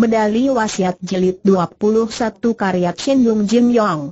Medali Wasiat Jilid 21 Karya Chen Yongjin. Jin Yong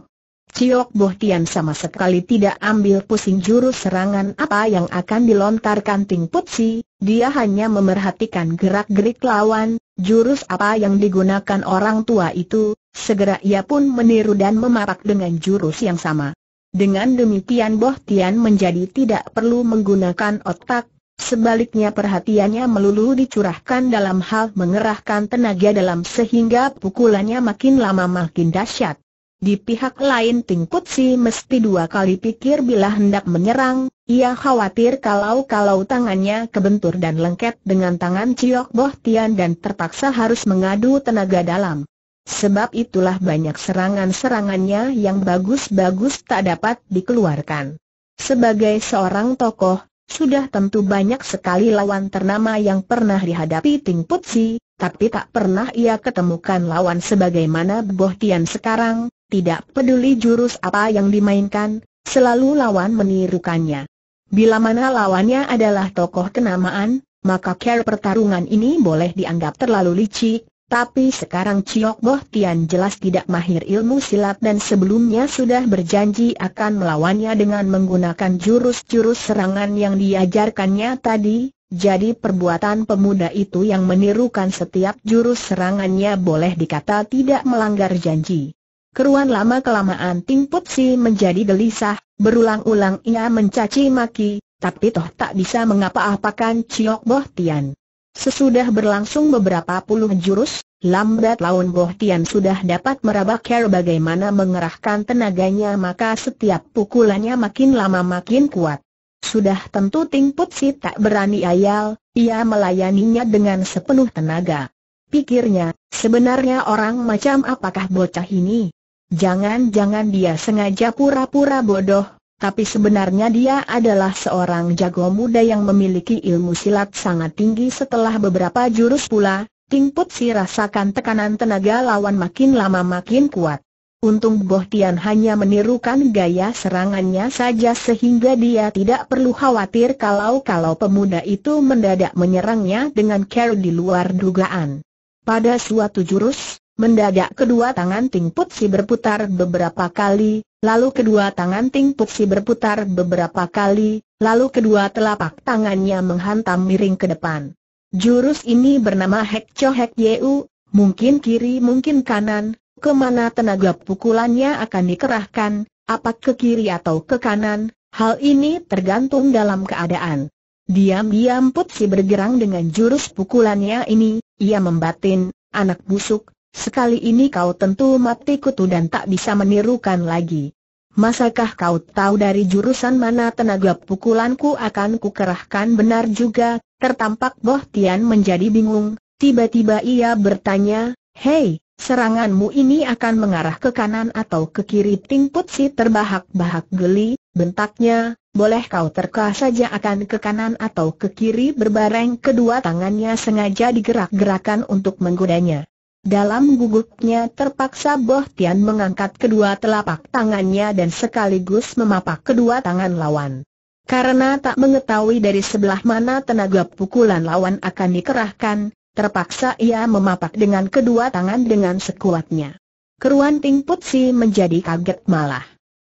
Ciok Boh Tian sama sekali tidak ambil pusing jurus serangan apa yang akan dilontarkan Ting Putsi, dia hanya memerhatikan gerak-gerik lawan, jurus apa yang digunakan orang tua itu, segera ia pun meniru dan memapak dengan jurus yang sama. Dengan demikian Boh Tian menjadi tidak perlu menggunakan otak, Sebaliknya perhatiannya melulu dicurahkan dalam hal mengerahkan tenaga dalam sehingga pukulannya makin lama makin dahsyat. Di pihak lain Ting Putsi mesti dua kali pikir bila hendak menyerang, ia khawatir kalau-kalau tangannya kebentur dan lengket dengan tangan Ciyok Boh Tian dan terpaksa harus mengadu tenaga dalam. Sebab itulah banyak serangan-serangannya yang bagus-bagus tak dapat dikeluarkan. Sebagai seorang tokoh, sudah tentu banyak sekali lawan ternama yang pernah dihadapi Ting Putsi, tapi tak pernah ia ketemukan lawan sebagaimana Boh Tian sekarang, tidak peduli jurus apa yang dimainkan, selalu lawan menirukannya. Bila mana lawannya adalah tokoh kenamaan, maka care pertarungan ini boleh dianggap terlalu licik, tapi sekarang Ciok Boh Tian jelas tidak mahir ilmu silat dan sebelumnya sudah berjanji akan melawannya dengan menggunakan jurus-jurus serangan yang diajarkannya tadi, jadi perbuatan pemuda itu yang menirukan setiap jurus serangannya boleh dikata tidak melanggar janji. Keruan lama-kelamaan Ting Si menjadi gelisah, berulang-ulang ia mencaci maki, tapi toh tak bisa mengapa-apakan Ciok Boh Tian. Sesudah berlangsung beberapa puluh jurus, lambat laun Goh Tian sudah dapat meraba ker bagaimana mengerahkan tenaganya maka setiap pukulannya makin lama makin kuat. Sudah tentu Ting Put Si tak berani ayal, ia melayaninya dengan sepenuh tenaga. Pikirnya, sebenarnya orang macam apakah bocah ini? Jangan-jangan dia sengaja pura-pura bodoh, tapi sebenarnya dia adalah seorang jago muda yang memiliki ilmu silat sangat tinggi setelah beberapa jurus pula, Ting Put Si rasakan tekanan tenaga lawan makin lama makin kuat. Untung Boh Tian hanya menirukan gaya serangannya saja sehingga dia tidak perlu khawatir kalau-kalau pemuda itu mendadak menyerangnya dengan care di luar dugaan. Pada suatu jurus, Mendadak kedua tangan Ting Putsi berputar beberapa kali, lalu kedua tangan Ting Putsi berputar beberapa kali, lalu kedua telapak tangannya menghantam miring ke depan. Jurus ini bernama Hek Cho Hek Yeu, mungkin kiri mungkin kanan, kemana tenaga pukulannya akan dikerahkan, apa ke kiri atau ke kanan, hal ini tergantung dalam keadaan. Diam-diam Putsi bergerang dengan jurus pukulannya ini, ia membatin, anak busuk, Sekali ini kau tentu mati kutu dan tak bisa menirukan lagi. Masakah kau tahu dari jurusan mana tenaga pukulanku akan kukerahkan benar juga, tertampak Boh Tian menjadi bingung, tiba-tiba ia bertanya, Hei, seranganmu ini akan mengarah ke kanan atau ke kiri Ting Put Si terbahak-bahak geli, bentaknya, boleh kau terka saja akan ke kanan atau ke kiri berbareng kedua tangannya sengaja digerak-gerakan untuk menggodanya. Dalam gugupnya terpaksa Boh Tian mengangkat kedua telapak tangannya dan sekaligus memapak kedua tangan lawan. Karena tak mengetahui dari sebelah mana tenaga pukulan lawan akan dikerahkan, terpaksa ia memapak dengan kedua tangan dengan sekuatnya. Keruan Ting Putsi menjadi kaget malah.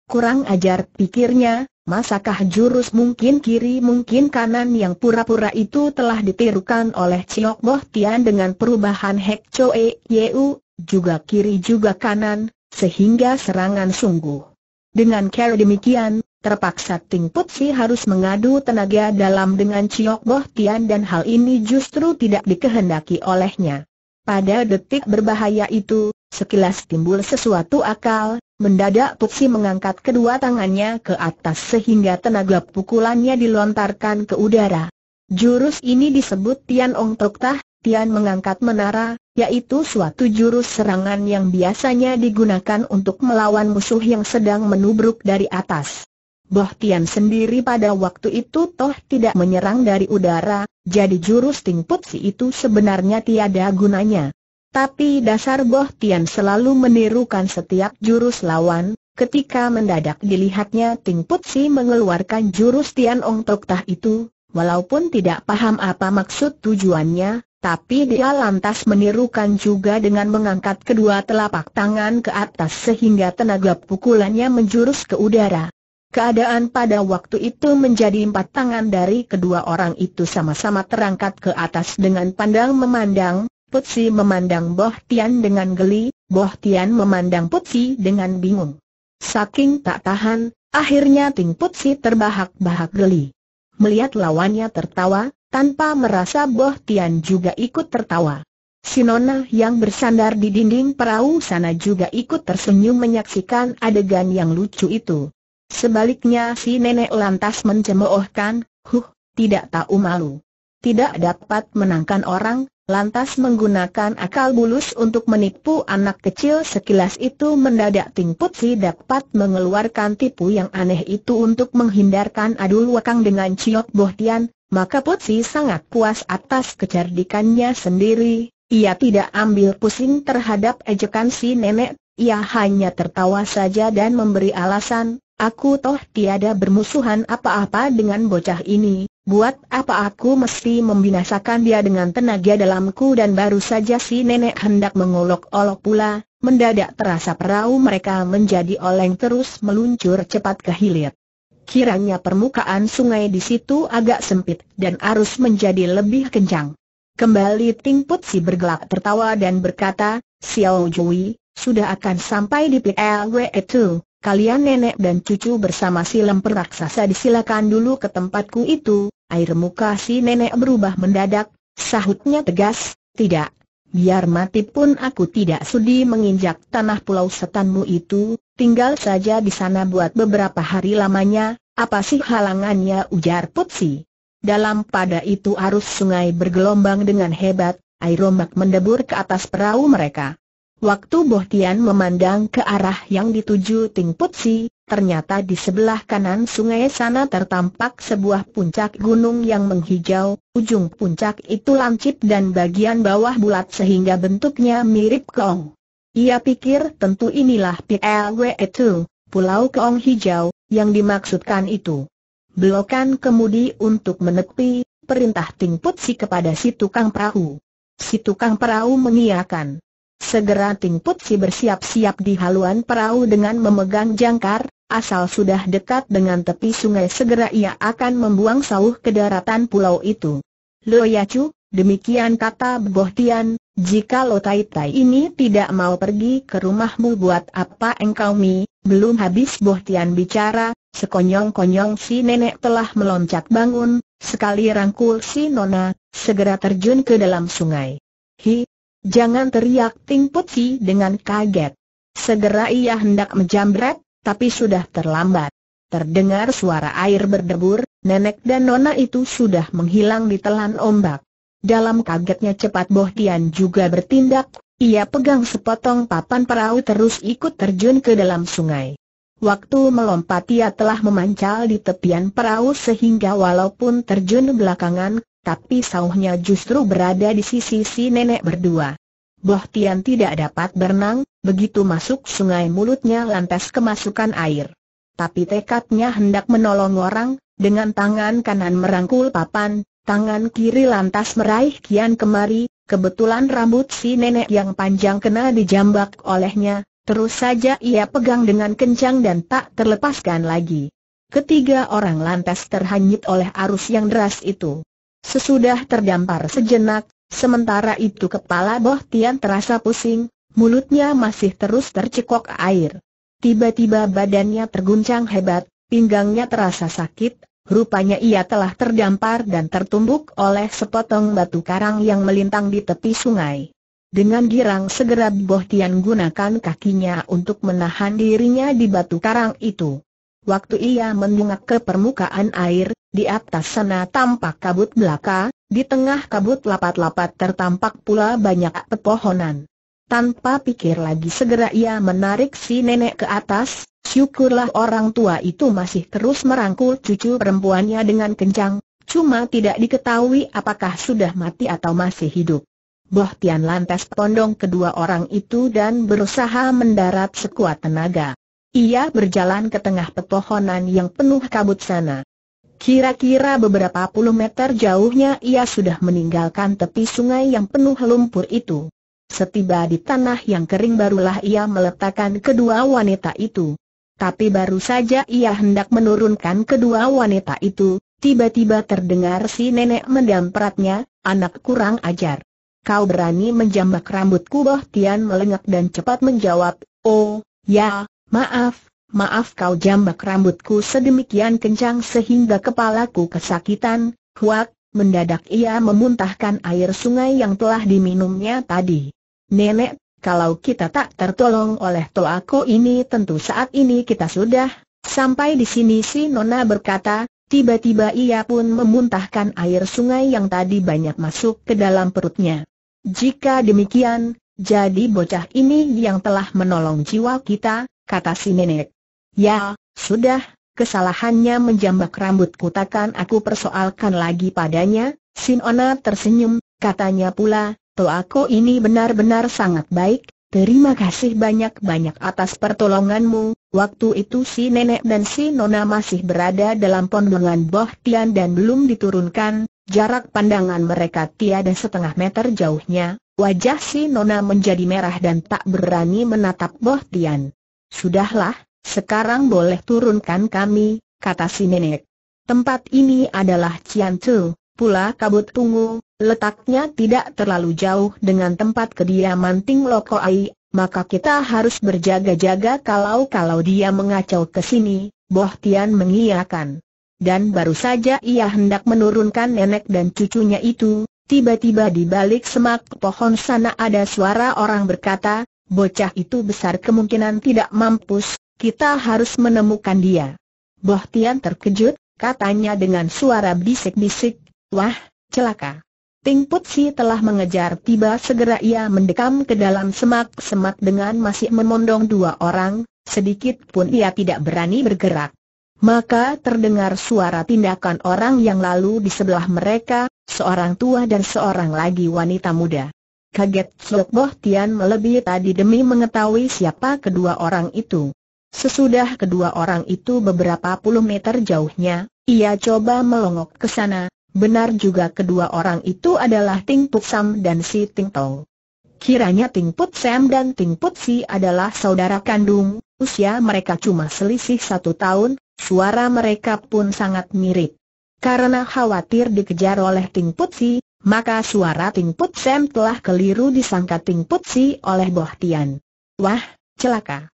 Kurang ajar pikirnya, Masakah jurus mungkin kiri mungkin kanan yang pura-pura itu telah ditirukan oleh Ciok Boh Tian dengan perubahan Hek Choe Yeu, juga kiri juga kanan, sehingga serangan sungguh. Dengan cara demikian, terpaksa Ting Put Si harus mengadu tenaga dalam dengan Ciok Boh Tian dan hal ini justru tidak dikehendaki olehnya. Pada detik berbahaya itu, sekilas timbul sesuatu akal, mendadak Tuksi mengangkat kedua tangannya ke atas sehingga tenaga pukulannya dilontarkan ke udara. Jurus ini disebut Tian Ong Tok Tah, Tian mengangkat menara, yaitu suatu jurus serangan yang biasanya digunakan untuk melawan musuh yang sedang menubruk dari atas. Bahtian sendiri pada waktu itu toh tidak menyerang dari udara, jadi jurus si itu sebenarnya tiada gunanya. Tapi dasar Bahtian selalu menirukan setiap jurus lawan, ketika mendadak dilihatnya si mengeluarkan jurus Tian Ong Tok Tah itu, walaupun tidak paham apa maksud tujuannya, tapi dia lantas menirukan juga dengan mengangkat kedua telapak tangan ke atas sehingga tenaga pukulannya menjurus ke udara. Keadaan pada waktu itu menjadi empat tangan dari kedua orang itu sama-sama terangkat ke atas dengan pandang memandang, Putsi memandang Boh Tian dengan geli, Boh Tian memandang Putsi dengan bingung. Saking tak tahan, akhirnya Ting Putsi terbahak-bahak geli. Melihat lawannya tertawa, tanpa merasa Boh Tian juga ikut tertawa. Sinona yang bersandar di dinding perahu sana juga ikut tersenyum menyaksikan adegan yang lucu itu. Sebaliknya si nenek lantas mencemoohkan, huh, tidak tahu malu. Tidak dapat menangkan orang, lantas menggunakan akal bulus untuk menipu anak kecil sekilas itu mendadak tingput si dapat mengeluarkan tipu yang aneh itu untuk menghindarkan adul wakang dengan Ciok Bohtian, maka Putsi sangat puas atas kecerdikannya sendiri. Ia tidak ambil pusing terhadap ejekan si nenek, ia hanya tertawa saja dan memberi alasan, Aku toh tiada bermusuhan apa-apa dengan bocah ini, buat apa aku mesti membinasakan dia dengan tenaga dalamku dan baru saja si nenek hendak mengolok-olok pula, mendadak terasa perahu mereka menjadi oleng terus meluncur cepat ke hilir. Kiranya permukaan sungai di situ agak sempit dan arus menjadi lebih kencang. Kembali Tingput si bergelak tertawa dan berkata, Xiao Jui, sudah akan sampai di PLW itu kalian nenek dan cucu bersama si lemper raksasa disilakan dulu ke tempatku itu, air muka si nenek berubah mendadak, sahutnya tegas, tidak. Biar mati pun aku tidak sudi menginjak tanah pulau setanmu itu, tinggal saja di sana buat beberapa hari lamanya, apa sih halangannya ujar Putsi. Dalam pada itu arus sungai bergelombang dengan hebat, air ombak mendebur ke atas perahu mereka. Waktu Tian memandang ke arah yang dituju Ting Putsi, ternyata di sebelah kanan sungai sana tertampak sebuah puncak gunung yang menghijau, ujung puncak itu lancip dan bagian bawah bulat sehingga bentuknya mirip Kong. Ia pikir tentu inilah PLWE itu, Pulau Kong Hijau, yang dimaksudkan itu. Belokan kemudi untuk menepi, perintah Ting Putsi kepada si tukang perahu. Si tukang perahu mengiakan. Segera Ting si bersiap-siap di haluan perahu dengan memegang jangkar, asal sudah dekat dengan tepi sungai segera ia akan membuang sauh ke daratan pulau itu. Lo ya cu, demikian kata Boh Tian, jika Lo Tai Tai ini tidak mau pergi ke rumahmu buat apa engkau mi, belum habis Boh bicara, sekonyong-konyong si nenek telah meloncat bangun, sekali rangkul si nona, segera terjun ke dalam sungai. Hi, Jangan teriak Ting Putsi dengan kaget. Segera ia hendak menjamret, tapi sudah terlambat. Terdengar suara air berdebur, nenek dan nona itu sudah menghilang di telan ombak. Dalam kagetnya cepat Bohtian juga bertindak, ia pegang sepotong papan perahu terus ikut terjun ke dalam sungai. Waktu melompat ia telah memancal di tepian perahu sehingga walaupun terjun belakangan, tapi sauhnya justru berada di sisi si nenek berdua. Boh Tian tidak dapat berenang, begitu masuk sungai mulutnya lantas kemasukan air. Tapi tekadnya hendak menolong orang, dengan tangan kanan merangkul papan, tangan kiri lantas meraih kian kemari, kebetulan rambut si nenek yang panjang kena dijambak olehnya, terus saja ia pegang dengan kencang dan tak terlepaskan lagi. Ketiga orang lantas terhanyut oleh arus yang deras itu. Sesudah terdampar sejenak, sementara itu kepala Boh Tian terasa pusing, mulutnya masih terus tercekok air. Tiba-tiba badannya terguncang hebat, pinggangnya terasa sakit, rupanya ia telah terdampar dan tertumbuk oleh sepotong batu karang yang melintang di tepi sungai. Dengan girang segera Boh Tian gunakan kakinya untuk menahan dirinya di batu karang itu. Waktu ia mendungak ke permukaan air, di atas sana tampak kabut belaka, di tengah kabut lapat-lapat tertampak pula banyak pepohonan. Tanpa pikir lagi segera ia menarik si nenek ke atas, syukurlah orang tua itu masih terus merangkul cucu perempuannya dengan kencang, cuma tidak diketahui apakah sudah mati atau masih hidup. Boh Tian lantas pondong kedua orang itu dan berusaha mendarat sekuat tenaga. Ia berjalan ke tengah pepohonan yang penuh kabut sana. Kira-kira beberapa puluh meter jauhnya ia sudah meninggalkan tepi sungai yang penuh lumpur itu. Setiba di tanah yang kering barulah ia meletakkan kedua wanita itu. Tapi baru saja ia hendak menurunkan kedua wanita itu, tiba-tiba terdengar si nenek mendampratnya, anak kurang ajar. Kau berani menjambak rambutku Boh Tian melengak dan cepat menjawab, oh, ya, Maaf, maaf kau jambak rambutku sedemikian kencang sehingga kepalaku kesakitan, huak, mendadak ia memuntahkan air sungai yang telah diminumnya tadi. Nenek, kalau kita tak tertolong oleh toako ini tentu saat ini kita sudah sampai di sini si Nona berkata, tiba-tiba ia pun memuntahkan air sungai yang tadi banyak masuk ke dalam perutnya. Jika demikian, jadi bocah ini yang telah menolong jiwa kita, kata si nenek. Ya, sudah, kesalahannya menjambak rambut kutakan aku persoalkan lagi padanya, Sinona tersenyum, katanya pula, aku ini benar-benar sangat baik, terima kasih banyak-banyak atas pertolonganmu. Waktu itu si nenek dan si nona masih berada dalam pondongan Boh Tian dan belum diturunkan, jarak pandangan mereka tiada setengah meter jauhnya, wajah si nona menjadi merah dan tak berani menatap Boh Tian. Sudahlah, sekarang boleh turunkan kami, kata si nenek. Tempat ini adalah Ciantu, pula kabut tunggu, letaknya tidak terlalu jauh dengan tempat kediaman Ting Loko Ai, maka kita harus berjaga-jaga kalau-kalau dia mengacau ke sini, Boh Tian mengiyakan. Dan baru saja ia hendak menurunkan nenek dan cucunya itu, tiba-tiba di balik semak pohon sana ada suara orang berkata, bocah itu besar kemungkinan tidak mampus, kita harus menemukan dia. Bohtian terkejut, katanya dengan suara bisik-bisik, wah, celaka. Ting Putsi telah mengejar tiba segera ia mendekam ke dalam semak-semak dengan masih memondong dua orang, sedikit pun ia tidak berani bergerak. Maka terdengar suara tindakan orang yang lalu di sebelah mereka, seorang tua dan seorang lagi wanita muda kaget Chok Boh Tian melebihi tadi demi mengetahui siapa kedua orang itu. Sesudah kedua orang itu beberapa puluh meter jauhnya, ia coba melongok ke sana, benar juga kedua orang itu adalah Ting Puk Sam dan si Ting Tong. Kiranya Ting Put Sam dan Ting Put Si adalah saudara kandung, usia mereka cuma selisih satu tahun, suara mereka pun sangat mirip. Karena khawatir dikejar oleh Ting Put Si, maka suara Ting Put Sam telah keliru disangka Ting Put Si oleh Boh Tian. Wah, celaka.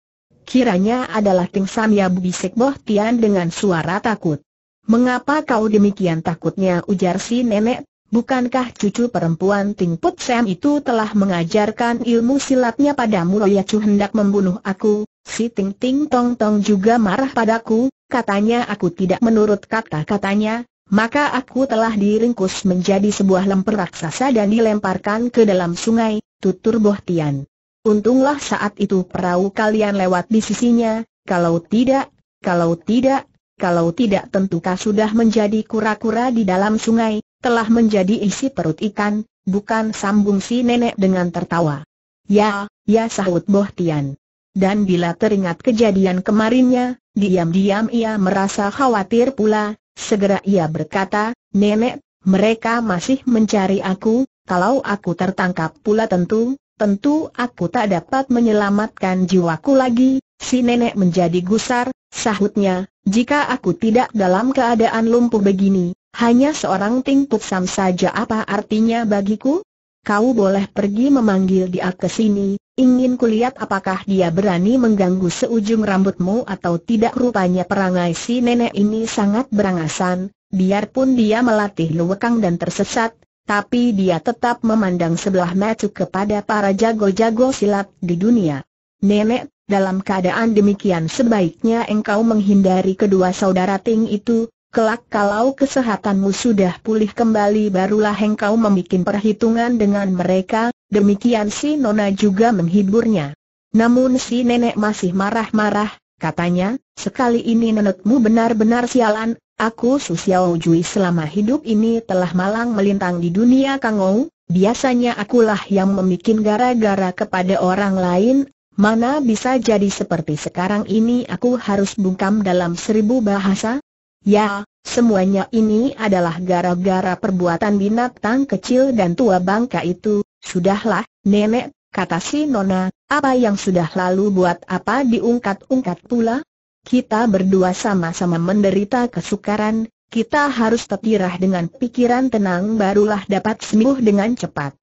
Kiranya adalah Ting Sam ya bisik Boh Tian dengan suara takut. Mengapa kau demikian takutnya ujar si nenek, bukankah cucu perempuan Ting Put Sam itu telah mengajarkan ilmu silatnya padamu oh Ya, Chu hendak membunuh aku, si Ting Ting Tong Tong juga marah padaku, katanya aku tidak menurut kata-katanya, maka aku telah diringkus menjadi sebuah lemper raksasa dan dilemparkan ke dalam sungai, tutur Bohtian. Untunglah saat itu perahu kalian lewat di sisinya, kalau tidak, kalau tidak, kalau tidak tentukah sudah menjadi kura-kura di dalam sungai, telah menjadi isi perut ikan, bukan sambung si nenek dengan tertawa. Ya, ya sahut Bohtian. Dan bila teringat kejadian kemarinnya, diam-diam ia merasa khawatir pula, Segera ia berkata, Nenek, mereka masih mencari aku, kalau aku tertangkap pula tentu, tentu aku tak dapat menyelamatkan jiwaku lagi, si nenek menjadi gusar, sahutnya, jika aku tidak dalam keadaan lumpuh begini, hanya seorang tingpuk sam saja apa artinya bagiku? kau boleh pergi memanggil dia ke sini, ingin kulihat apakah dia berani mengganggu seujung rambutmu atau tidak rupanya perangai si nenek ini sangat berangasan, biarpun dia melatih luwekang dan tersesat, tapi dia tetap memandang sebelah mata kepada para jago-jago silat di dunia. Nenek, dalam keadaan demikian sebaiknya engkau menghindari kedua saudara Ting itu, Kelak kalau kesehatanmu sudah pulih kembali barulah engkau membuat perhitungan dengan mereka, demikian si Nona juga menghiburnya. Namun si nenek masih marah-marah, katanya, sekali ini nenekmu benar-benar sialan, aku Xiao Jui selama hidup ini telah malang melintang di dunia Kang kangou, biasanya akulah yang membuat gara-gara kepada orang lain, mana bisa jadi seperti sekarang ini aku harus bungkam dalam seribu bahasa, Ya, semuanya ini adalah gara-gara perbuatan binatang kecil dan tua bangka itu. Sudahlah, nenek, kata si Nona, apa yang sudah lalu buat apa diungkat-ungkat pula? Kita berdua sama-sama menderita kesukaran, kita harus tetirah dengan pikiran tenang barulah dapat sembuh dengan cepat.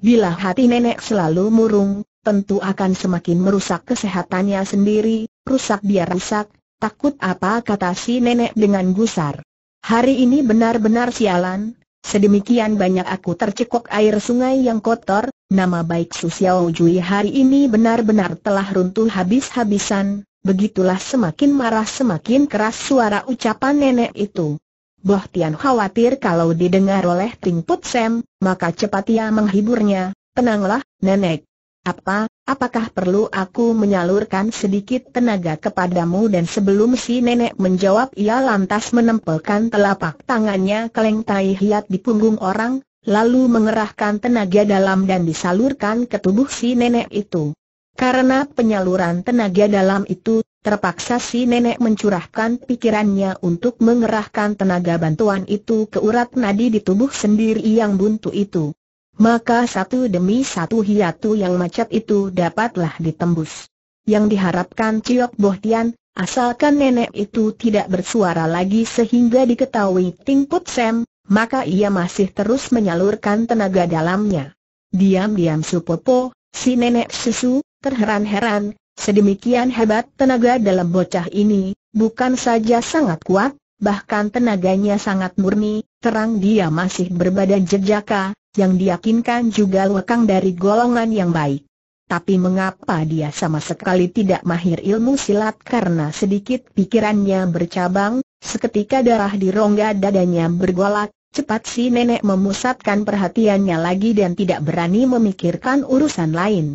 Bila hati nenek selalu murung, tentu akan semakin merusak kesehatannya sendiri, rusak biar rusak, Takut apa kata si nenek dengan gusar. Hari ini benar-benar sialan, sedemikian banyak aku tercekok air sungai yang kotor, nama baik Susiao Jui hari ini benar-benar telah runtuh habis-habisan, begitulah semakin marah semakin keras suara ucapan nenek itu. Boh Tian khawatir kalau didengar oleh Ting Put Sam, maka cepat ia menghiburnya, tenanglah, nenek. Apa, apakah perlu aku menyalurkan sedikit tenaga kepadamu dan sebelum si nenek menjawab ia lantas menempelkan telapak tangannya ke lengtai hiat di punggung orang, lalu mengerahkan tenaga dalam dan disalurkan ke tubuh si nenek itu. Karena penyaluran tenaga dalam itu, terpaksa si nenek mencurahkan pikirannya untuk mengerahkan tenaga bantuan itu ke urat nadi di tubuh sendiri yang buntu itu maka satu demi satu hiatu yang macet itu dapatlah ditembus. Yang diharapkan Ciok Bohtian, asalkan nenek itu tidak bersuara lagi sehingga diketahui Ting Put Sam, maka ia masih terus menyalurkan tenaga dalamnya. Diam-diam Supopo, si nenek susu, terheran-heran, sedemikian hebat tenaga dalam bocah ini, bukan saja sangat kuat, bahkan tenaganya sangat murni, terang dia masih berbadan jejaka, yang diyakinkan juga lekang dari golongan yang baik. Tapi mengapa dia sama sekali tidak mahir ilmu silat karena sedikit pikirannya bercabang, seketika darah di rongga dadanya bergolak, cepat si nenek memusatkan perhatiannya lagi dan tidak berani memikirkan urusan lain.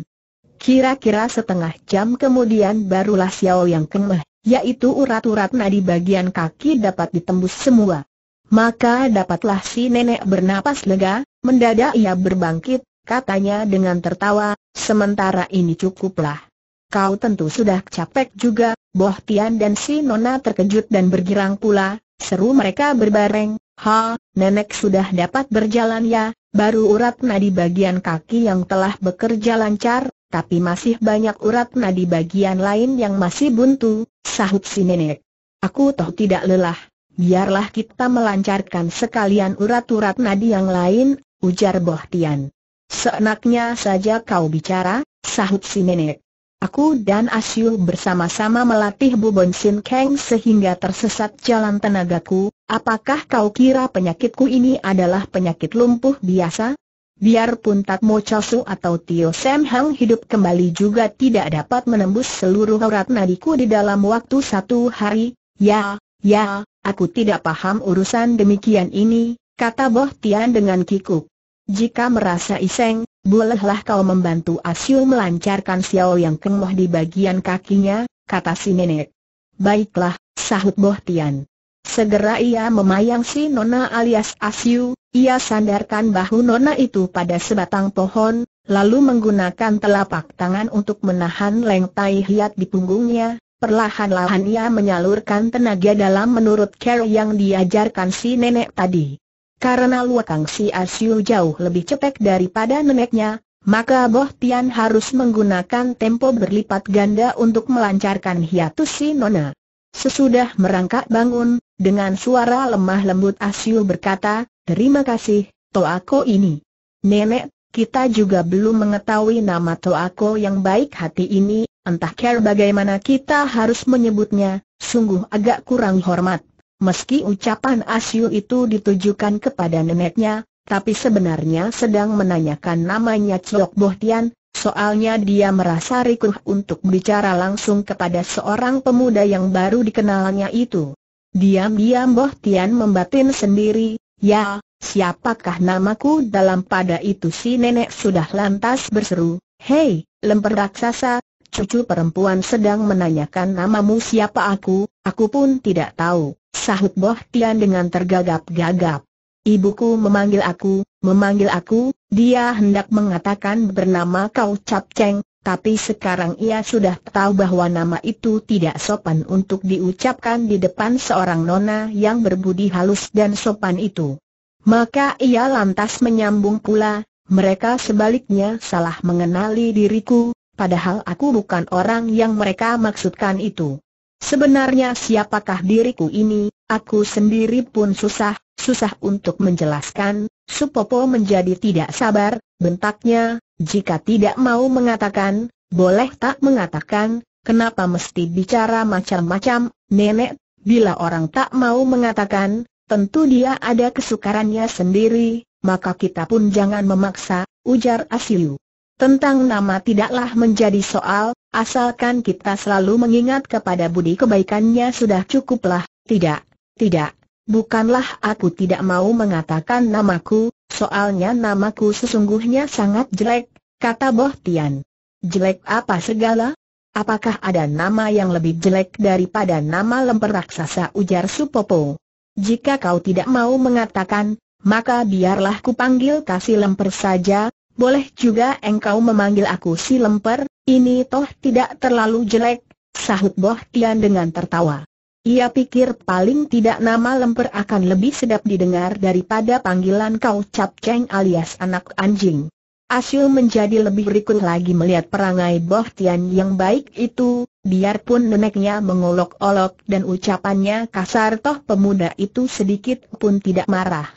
Kira-kira setengah jam kemudian barulah Xiao Yang Kemeh, yaitu urat-urat nadi bagian kaki dapat ditembus semua. Maka dapatlah si nenek bernapas lega, Mendadak ia berbangkit, katanya dengan tertawa, sementara ini cukuplah. Kau tentu sudah capek juga, Boh Tian dan si Nona terkejut dan bergirang pula, seru mereka berbareng, ha, nenek sudah dapat berjalan ya, baru urat nadi bagian kaki yang telah bekerja lancar, tapi masih banyak urat nadi bagian lain yang masih buntu, sahut si nenek. Aku toh tidak lelah, biarlah kita melancarkan sekalian urat-urat nadi yang lain, ujar Boh Tian. Seenaknya saja kau bicara, sahut si nenek. Aku dan Asyu bersama-sama melatih Bubon Sin Kang sehingga tersesat jalan tenagaku, apakah kau kira penyakitku ini adalah penyakit lumpuh biasa? Biarpun Tak Mo Chosu atau Tio Sam Hang hidup kembali juga tidak dapat menembus seluruh urat nadiku di dalam waktu satu hari, ya, ya, aku tidak paham urusan demikian ini, kata Boh Tian dengan kikuk. Jika merasa iseng, bolehlah kau membantu Asyu melancarkan Xiao Yang kemoh di bagian kakinya, kata si nenek. Baiklah, sahut Boh Tian. Segera ia memayang si Nona alias Asyu, ia sandarkan bahu Nona itu pada sebatang pohon, lalu menggunakan telapak tangan untuk menahan leng tai hiat di punggungnya, perlahan-lahan ia menyalurkan tenaga dalam menurut care yang diajarkan si nenek tadi. Karena Luakang Si Asiu jauh lebih cepat daripada neneknya, maka Boh Tian harus menggunakan tempo berlipat ganda untuk melancarkan hiatus si Nona. Sesudah merangkak bangun, dengan suara lemah lembut Asiu berkata, Terima kasih, Toako ini. Nenek, kita juga belum mengetahui nama Toako yang baik hati ini, entah care bagaimana kita harus menyebutnya, sungguh agak kurang hormat. Meski ucapan Asyu itu ditujukan kepada neneknya, tapi sebenarnya sedang menanyakan namanya Ciok Bohtian, soalnya dia merasa rikuh untuk bicara langsung kepada seorang pemuda yang baru dikenalnya itu. Diam-diam Bohtian membatin sendiri, ya, siapakah namaku dalam pada itu si nenek sudah lantas berseru, Hei, lemper raksasa, cucu perempuan sedang menanyakan namamu siapa aku, aku pun tidak tahu. Sahut Boh Tian dengan tergagap-gagap. Ibuku memanggil aku, memanggil aku, dia hendak mengatakan bernama kau Cap Cheng, tapi sekarang ia sudah tahu bahwa nama itu tidak sopan untuk diucapkan di depan seorang nona yang berbudi halus dan sopan itu. Maka ia lantas menyambung pula, mereka sebaliknya salah mengenali diriku, padahal aku bukan orang yang mereka maksudkan itu. Sebenarnya siapakah diriku ini, aku sendiri pun susah, susah untuk menjelaskan, Supopo menjadi tidak sabar, bentaknya, jika tidak mau mengatakan, boleh tak mengatakan, kenapa mesti bicara macam-macam, nenek, bila orang tak mau mengatakan, tentu dia ada kesukarannya sendiri, maka kita pun jangan memaksa, ujar Asiu. Tentang nama tidaklah menjadi soal, Asalkan kita selalu mengingat kepada budi kebaikannya sudah cukuplah, tidak, tidak. Bukanlah aku tidak mau mengatakan namaku, soalnya namaku sesungguhnya sangat jelek, kata Boh Tian. Jelek apa segala? Apakah ada nama yang lebih jelek daripada nama lemper raksasa ujar Supopo? Jika kau tidak mau mengatakan, maka biarlah kupanggil kasih lemper saja, boleh juga engkau memanggil aku si lemper, ini toh tidak terlalu jelek, sahut Boh Tian dengan tertawa. Ia pikir paling tidak nama lemper akan lebih sedap didengar daripada panggilan kau Cap Cheng alias anak anjing. Asyul menjadi lebih rikun lagi melihat perangai Boh Tian yang baik itu, biarpun neneknya mengolok-olok dan ucapannya kasar toh pemuda itu sedikit pun tidak marah.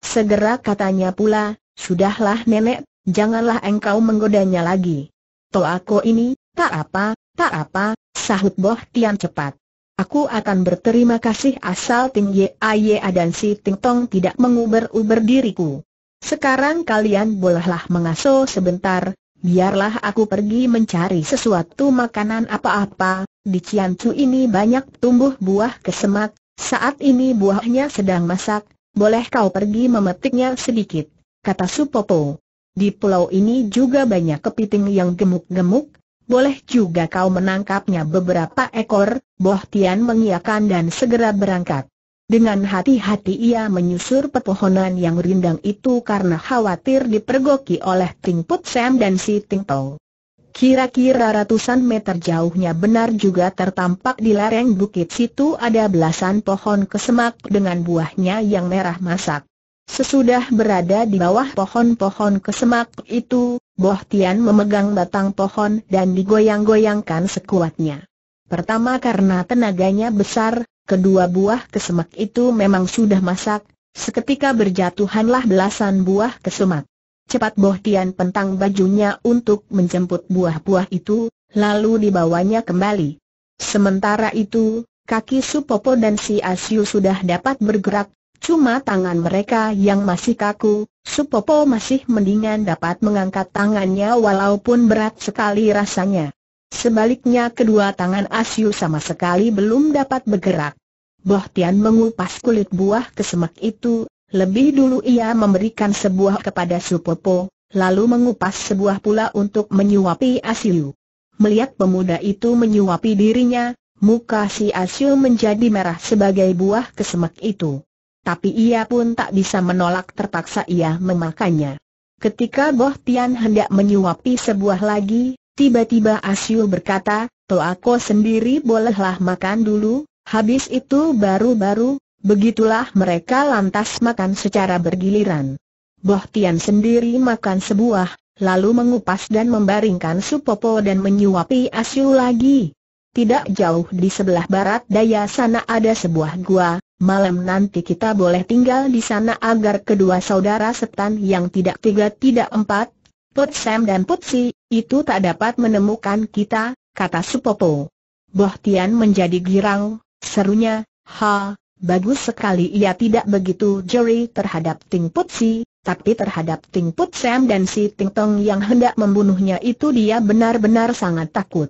Segera katanya pula, sudahlah nenek, janganlah engkau menggodanya lagi. Toako ini, tak apa, tak apa, sahut Boh Tian cepat. Aku akan berterima kasih asal Ting Ye Aye dan si Ting Tong tidak menguber-uber diriku. Sekarang kalian bolehlah mengaso sebentar, biarlah aku pergi mencari sesuatu makanan apa-apa, di Ciancu ini banyak tumbuh buah kesemak, saat ini buahnya sedang masak, boleh kau pergi memetiknya sedikit, kata Supopo. Di pulau ini juga banyak kepiting yang gemuk-gemuk, boleh juga kau menangkapnya beberapa ekor, Boh Tian mengiakan dan segera berangkat. Dengan hati-hati ia menyusur pepohonan yang rindang itu karena khawatir dipergoki oleh Ting Put Sam dan si Ting Tau. Kira-kira ratusan meter jauhnya benar juga tertampak di lereng bukit situ ada belasan pohon kesemak dengan buahnya yang merah masak. Sesudah berada di bawah pohon-pohon kesemak itu, Boh Tian memegang batang pohon dan digoyang-goyangkan sekuatnya. Pertama karena tenaganya besar, kedua buah kesemak itu memang sudah masak, seketika berjatuhanlah belasan buah kesemak. Cepat Boh Tian pentang bajunya untuk menjemput buah-buah itu, lalu dibawanya kembali. Sementara itu, kaki Supopo dan si Asyu sudah dapat bergerak, Cuma tangan mereka yang masih kaku, Supopo masih mendingan dapat mengangkat tangannya walaupun berat sekali rasanya. Sebaliknya kedua tangan Asyu sama sekali belum dapat bergerak. Boh Tian mengupas kulit buah kesemek itu, lebih dulu ia memberikan sebuah kepada Supopo, lalu mengupas sebuah pula untuk menyuapi Asyu. Melihat pemuda itu menyuapi dirinya, muka si Asyu menjadi merah sebagai buah kesemek itu. Tapi ia pun tak bisa menolak terpaksa ia memakannya. Ketika Boh Tian hendak menyuapi sebuah lagi, tiba-tiba Asyu berkata, aku sendiri bolehlah makan dulu, habis itu baru-baru, begitulah mereka lantas makan secara bergiliran. Boh Tian sendiri makan sebuah, lalu mengupas dan membaringkan Supopo dan menyuapi Asyu lagi. Tidak jauh di sebelah barat daya sana ada sebuah gua, Malam nanti kita boleh tinggal di sana agar kedua saudara setan yang tidak tiga tidak empat, Put Sam dan Put Si, itu tak dapat menemukan kita, kata Supopo. Boh Tian menjadi girang, serunya, ha, bagus sekali ia tidak begitu jeri terhadap Ting Put Si, tapi terhadap Ting Put Sam dan si Ting Tong yang hendak membunuhnya itu dia benar-benar sangat takut.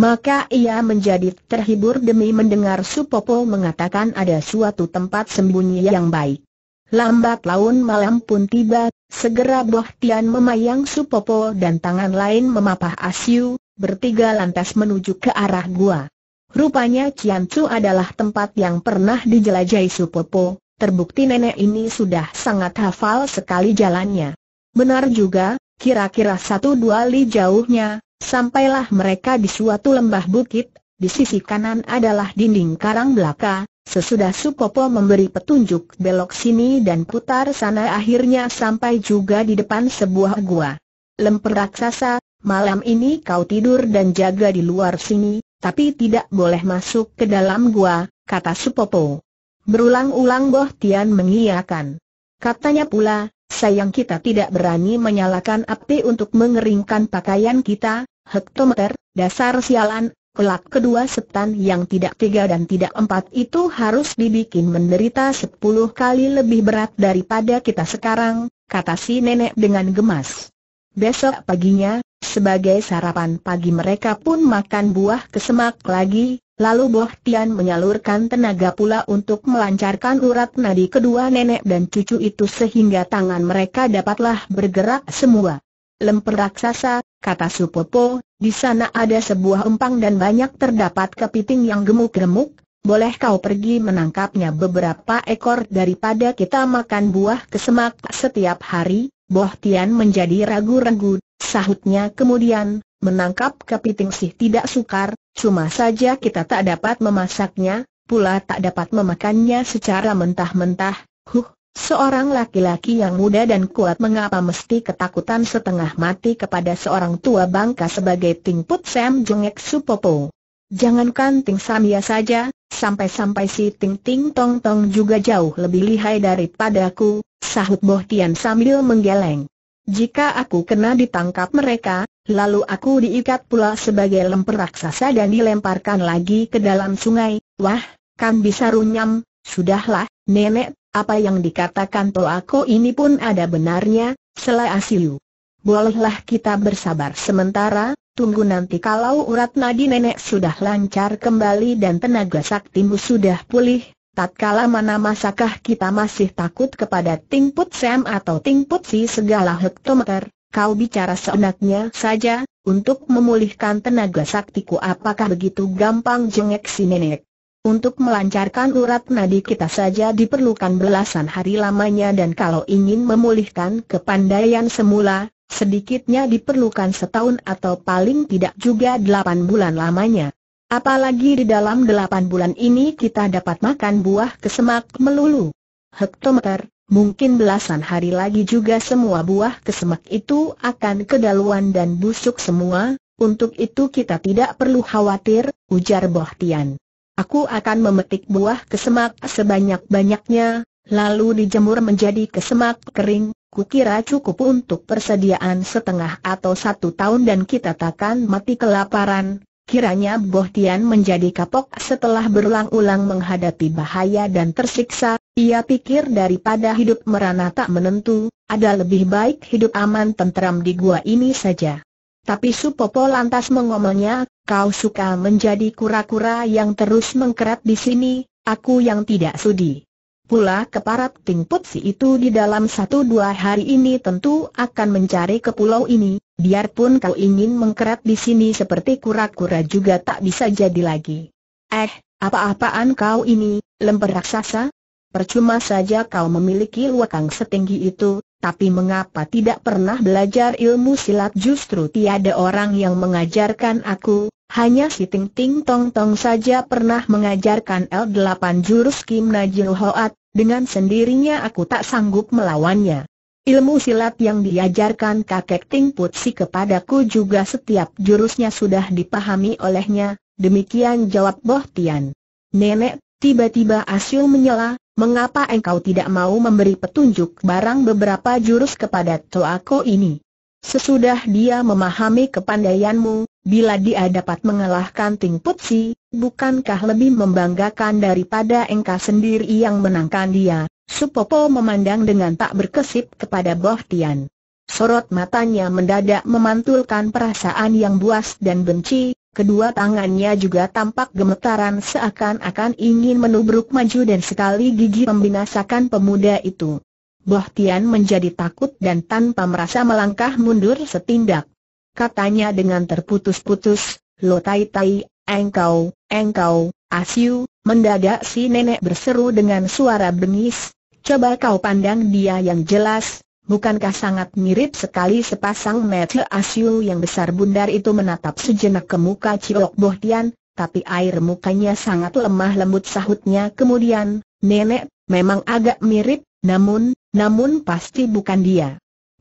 Maka ia menjadi terhibur demi mendengar Supopo mengatakan ada suatu tempat sembunyi yang baik. Lambat laun malam pun tiba, segera Boh Tian memayang Supopo dan tangan lain memapah Asiu, bertiga lantas menuju ke arah gua. Rupanya Ciancu adalah tempat yang pernah dijelajahi Supopo, terbukti nenek ini sudah sangat hafal sekali jalannya. Benar juga, kira-kira satu dua li jauhnya, sampailah mereka di suatu lembah bukit, di sisi kanan adalah dinding karang belaka, sesudah Supopo memberi petunjuk belok sini dan putar sana akhirnya sampai juga di depan sebuah gua. Lemper raksasa, malam ini kau tidur dan jaga di luar sini, tapi tidak boleh masuk ke dalam gua, kata Supopo. Berulang-ulang Boh Tian mengiyakan. Katanya pula, Sayang kita tidak berani menyalakan api untuk mengeringkan pakaian kita, hektometer, dasar sialan, kelak kedua setan yang tidak tiga dan tidak empat itu harus dibikin menderita sepuluh kali lebih berat daripada kita sekarang, kata si nenek dengan gemas. Besok paginya, sebagai sarapan pagi mereka pun makan buah kesemak lagi, lalu Boh Tian menyalurkan tenaga pula untuk melancarkan urat nadi kedua nenek dan cucu itu sehingga tangan mereka dapatlah bergerak semua. Lemper raksasa, kata Supopo, di sana ada sebuah empang dan banyak terdapat kepiting yang gemuk-gemuk, boleh kau pergi menangkapnya beberapa ekor daripada kita makan buah kesemak setiap hari? Boh Tian menjadi ragu-ragu, Sahutnya kemudian, menangkap kepiting sih tidak sukar, cuma saja kita tak dapat memasaknya, pula tak dapat memakannya secara mentah-mentah. Huh, seorang laki-laki yang muda dan kuat mengapa mesti ketakutan setengah mati kepada seorang tua bangka sebagai Ting Put Sam Jongek Supopo. Jangankan Ting Samia saja, sampai-sampai si Ting Ting Tong Tong juga jauh lebih lihai daripadaku, sahut Boh Tian sambil menggeleng. Jika aku kena ditangkap mereka, lalu aku diikat pula sebagai lemper raksasa dan dilemparkan lagi ke dalam sungai, wah, kan bisa runyam, sudahlah, nenek, apa yang dikatakan Toako ini pun ada benarnya, asiu. Bolehlah kita bersabar sementara, tunggu nanti kalau urat nadi nenek sudah lancar kembali dan tenaga saktimu sudah pulih, Tatkala mana masakah kita masih takut kepada Tingput Sam atau Tingput Si segala hektometer, kau bicara seenaknya saja, untuk memulihkan tenaga saktiku apakah begitu gampang jengek si nenek? Untuk melancarkan urat nadi kita saja diperlukan belasan hari lamanya dan kalau ingin memulihkan kepandaian semula, sedikitnya diperlukan setahun atau paling tidak juga delapan bulan lamanya. Apalagi di dalam delapan bulan ini kita dapat makan buah kesemak melulu. Hektometer, mungkin belasan hari lagi juga semua buah kesemak itu akan kedaluan dan busuk semua, untuk itu kita tidak perlu khawatir, ujar Bohtian. Aku akan memetik buah kesemak sebanyak-banyaknya, lalu dijemur menjadi kesemak kering, kukira cukup untuk persediaan setengah atau satu tahun dan kita takkan mati kelaparan, Kiranya Tian menjadi kapok setelah berulang-ulang menghadapi bahaya dan tersiksa, ia pikir daripada hidup merana tak menentu, ada lebih baik hidup aman tentram di gua ini saja. Tapi Supopo lantas mengomelnya, kau suka menjadi kura-kura yang terus mengkerat di sini, aku yang tidak sudi. Pula keparat Ting Putsi itu di dalam satu dua hari ini tentu akan mencari ke pulau ini, Biarpun kau ingin mengkerat di sini seperti kura-kura juga tak bisa jadi lagi. Eh, apa-apaan kau ini, lemper raksasa? Percuma saja kau memiliki luakang setinggi itu, tapi mengapa tidak pernah belajar ilmu silat justru tiada orang yang mengajarkan aku, hanya si Ting Ting Tong Tong saja pernah mengajarkan L8 jurus Kim Najil Hoat, dengan sendirinya aku tak sanggup melawannya. Ilmu silat yang diajarkan kakek Ting Putsi kepadaku juga setiap jurusnya sudah dipahami olehnya, demikian jawab Boh Tian. Nenek, tiba-tiba Asyul menyela, mengapa engkau tidak mau memberi petunjuk barang beberapa jurus kepada Toako ini? Sesudah dia memahami kepandaianmu, bila dia dapat mengalahkan Ting Putsi, bukankah lebih membanggakan daripada engkau sendiri yang menangkan dia? Supopo memandang dengan tak berkesip kepada Boh Tian. Sorot matanya mendadak memantulkan perasaan yang buas dan benci, kedua tangannya juga tampak gemetaran seakan-akan ingin menubruk maju dan sekali gigi membinasakan pemuda itu. Boh Tian menjadi takut dan tanpa merasa melangkah mundur setindak. Katanya dengan terputus-putus, Lo Tai Tai, engkau, engkau, Asiu, mendadak si nenek berseru dengan suara bengis, Coba kau pandang dia yang jelas, bukankah sangat mirip sekali sepasang mata asyu yang besar bundar itu menatap sejenak ke muka Ciok Bohtian, tapi air mukanya sangat lemah lembut sahutnya kemudian, nenek, memang agak mirip, namun, namun pasti bukan dia.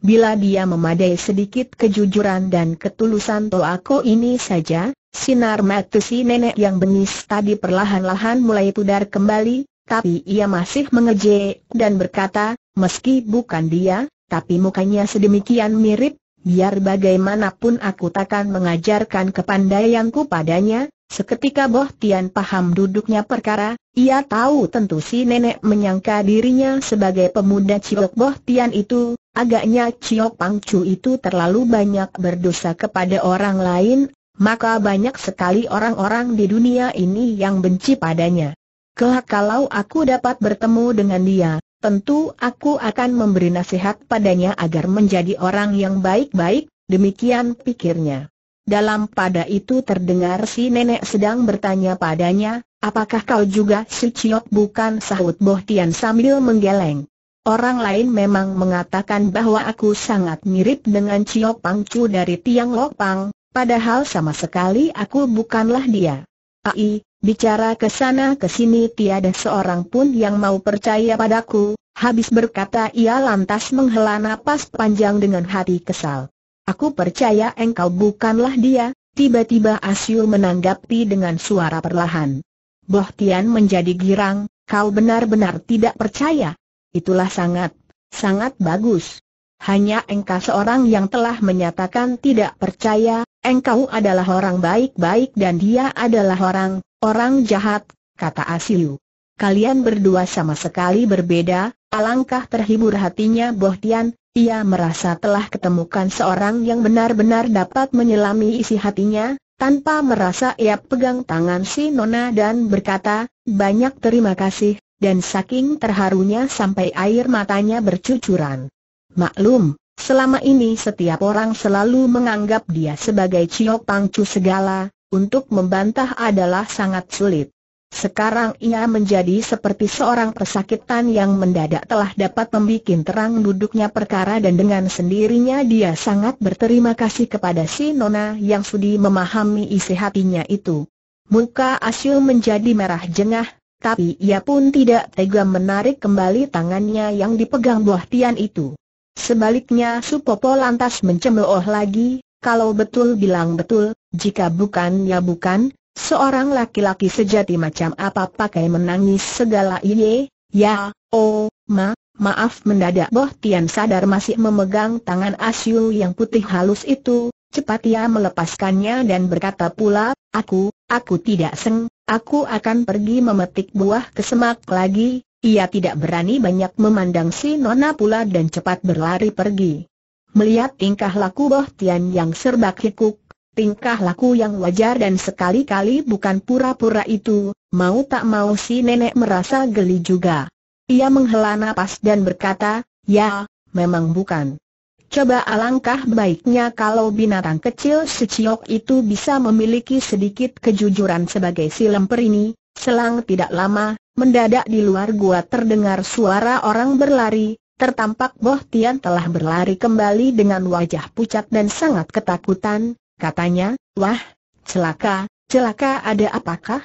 Bila dia memadai sedikit kejujuran dan ketulusan Toako ini saja, sinar mata si nenek yang bengis tadi perlahan-lahan mulai pudar kembali, tapi ia masih mengeje, dan berkata, meski bukan dia, tapi mukanya sedemikian mirip, biar bagaimanapun aku takkan mengajarkan kepandaianku padanya, seketika Boh Tian paham duduknya perkara, ia tahu tentu si nenek menyangka dirinya sebagai pemuda Ciok Boh Tian itu, agaknya Ciok Pang Chu itu terlalu banyak berdosa kepada orang lain, maka banyak sekali orang-orang di dunia ini yang benci padanya. Kelak kalau aku dapat bertemu dengan dia, tentu aku akan memberi nasihat padanya agar menjadi orang yang baik-baik, demikian pikirnya. Dalam pada itu terdengar si nenek sedang bertanya padanya, apakah kau juga si Ciok bukan sahut Boh Tian sambil menggeleng. Orang lain memang mengatakan bahwa aku sangat mirip dengan Ciok Pangcu dari Tiang Lok Pang, padahal sama sekali aku bukanlah dia. Ai, Bicara ke sana ke sini tiada seorang pun yang mau percaya padaku, habis berkata ia lantas menghela nafas panjang dengan hati kesal. Aku percaya engkau bukanlah dia, tiba-tiba Asyul menanggapi dengan suara perlahan. Boh Tian menjadi girang, kau benar-benar tidak percaya. Itulah sangat, sangat bagus. Hanya engkau seorang yang telah menyatakan tidak percaya, engkau adalah orang baik-baik dan dia adalah orang Orang jahat, kata Asiu. Kalian berdua sama sekali berbeda, alangkah terhibur hatinya Tian, ia merasa telah ketemukan seorang yang benar-benar dapat menyelami isi hatinya, tanpa merasa ia pegang tangan si Nona dan berkata, banyak terima kasih, dan saking terharunya sampai air matanya bercucuran. Maklum, selama ini setiap orang selalu menganggap dia sebagai Cio Pangcu segala, untuk membantah adalah sangat sulit. Sekarang ia menjadi seperti seorang pesakitan yang mendadak telah dapat membuat terang duduknya perkara dan dengan sendirinya dia sangat berterima kasih kepada si Nona yang sudi memahami isi hatinya itu. Muka Asyul menjadi merah jengah, tapi ia pun tidak tega menarik kembali tangannya yang dipegang buah tian itu. Sebaliknya Supopo lantas mencemooh lagi, kalau betul bilang betul, jika bukan ya bukan, seorang laki-laki sejati macam apa pakai menangis segala iye, ya, oh, ma, maaf mendadak Boh Tian sadar masih memegang tangan Asyu yang putih halus itu, cepat ia melepaskannya dan berkata pula, aku, aku tidak seng, aku akan pergi memetik buah kesemak lagi, ia tidak berani banyak memandang si Nona pula dan cepat berlari pergi. Melihat tingkah laku Boh Tian yang serba kikuk, tingkah laku yang wajar dan sekali-kali bukan pura-pura itu, mau tak mau si nenek merasa geli juga. Ia menghela nafas dan berkata, ya, memang bukan. Coba alangkah baiknya kalau binatang kecil seciok itu bisa memiliki sedikit kejujuran sebagai si lemper ini. Selang tidak lama, mendadak di luar gua terdengar suara orang berlari, tertampak Boh Tian telah berlari kembali dengan wajah pucat dan sangat ketakutan, Katanya, wah, celaka, celaka ada apakah?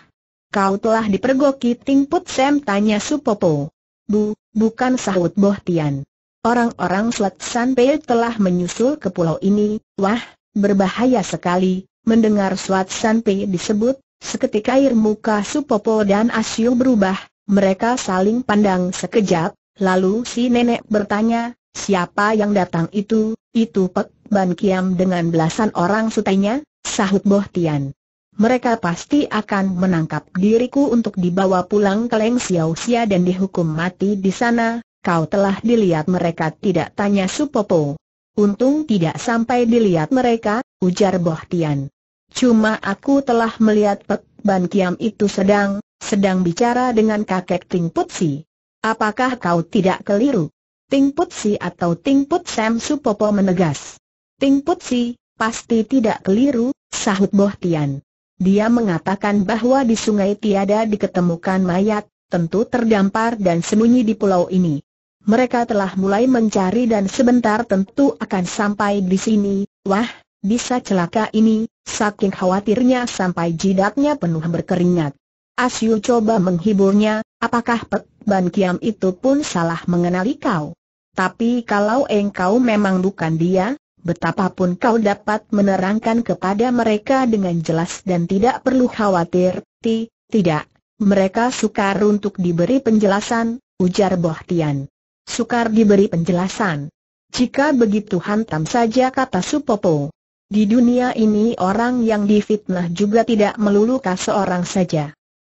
Kau telah dipergoki tingput, Sam tanya Supopo. Bu, bukan sahut Boh Tian. Orang-orang Selat Sanpei telah menyusul ke pulau ini, wah, berbahaya sekali. Mendengar Selat Sanpei disebut, seketika air muka Supopo dan Asyuh berubah, mereka saling pandang sekejap, lalu si nenek bertanya, Siapa yang datang itu? Itu Pek Ban Kiam dengan belasan orang sutainya, sahut Boh Tian. Mereka pasti akan menangkap diriku untuk dibawa pulang ke Leng Xiao Xia dan dihukum mati di sana. Kau telah dilihat mereka tidak tanya Supopo. Untung tidak sampai dilihat mereka, ujar Boh Tian. Cuma aku telah melihat Pek Ban Kiam itu sedang, sedang bicara dengan kakek Ting Putsi. Apakah kau tidak keliru? Ting Put Si atau Ting Put Sam Supopo menegas. Ting Put Si, pasti tidak keliru, sahut Boh Tian. Dia mengatakan bahwa di sungai tiada diketemukan mayat, tentu terdampar dan sembunyi di pulau ini. Mereka telah mulai mencari dan sebentar tentu akan sampai di sini. Wah, bisa celaka ini, saking khawatirnya sampai jidatnya penuh berkeringat. Asyu coba menghiburnya, apakah Pek Ban Kiam itu pun salah mengenali kau? Tapi kalau engkau memang bukan dia, betapapun kau dapat menerangkan kepada mereka dengan jelas dan tidak perlu khawatir, ti, tidak. Mereka sukar untuk diberi penjelasan, ujar Bohtian. Sukar diberi penjelasan. Jika begitu hantam saja kata Supopo. Di dunia ini orang yang difitnah juga tidak melulu orang saja.